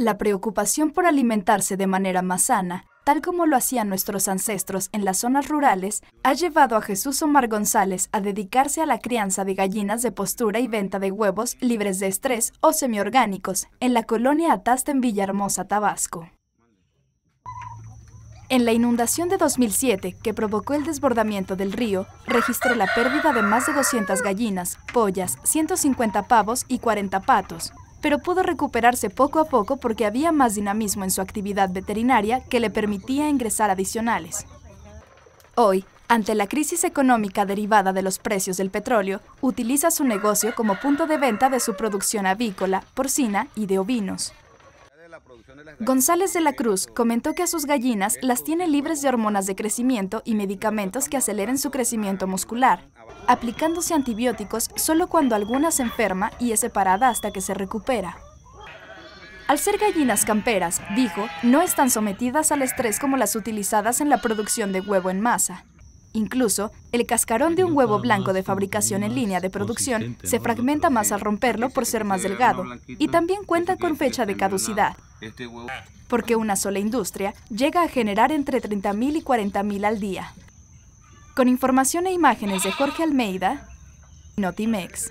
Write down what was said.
La preocupación por alimentarse de manera más sana, tal como lo hacían nuestros ancestros en las zonas rurales, ha llevado a Jesús Omar González a dedicarse a la crianza de gallinas de postura y venta de huevos libres de estrés o semiorgánicos en la colonia Ataste en Villahermosa, Tabasco. En la inundación de 2007, que provocó el desbordamiento del río, registró la pérdida de más de 200 gallinas, pollas, 150 pavos y 40 patos, pero pudo recuperarse poco a poco porque había más dinamismo en su actividad veterinaria que le permitía ingresar adicionales. Hoy, ante la crisis económica derivada de los precios del petróleo, utiliza su negocio como punto de venta de su producción avícola, porcina y de ovinos. González de la Cruz comentó que a sus gallinas las tiene libres de hormonas de crecimiento y medicamentos que aceleren su crecimiento muscular aplicándose antibióticos solo cuando alguna se enferma y es separada hasta que se recupera. Al ser gallinas camperas, dijo, no están sometidas al estrés como las utilizadas en la producción de huevo en masa. Incluso, el cascarón de un huevo blanco de fabricación en línea de producción se fragmenta más al romperlo por ser más delgado, y también cuenta con fecha de caducidad, porque una sola industria llega a generar entre 30.000 y 40.000 al día. Con información e imágenes de Jorge Almeida, Notimex.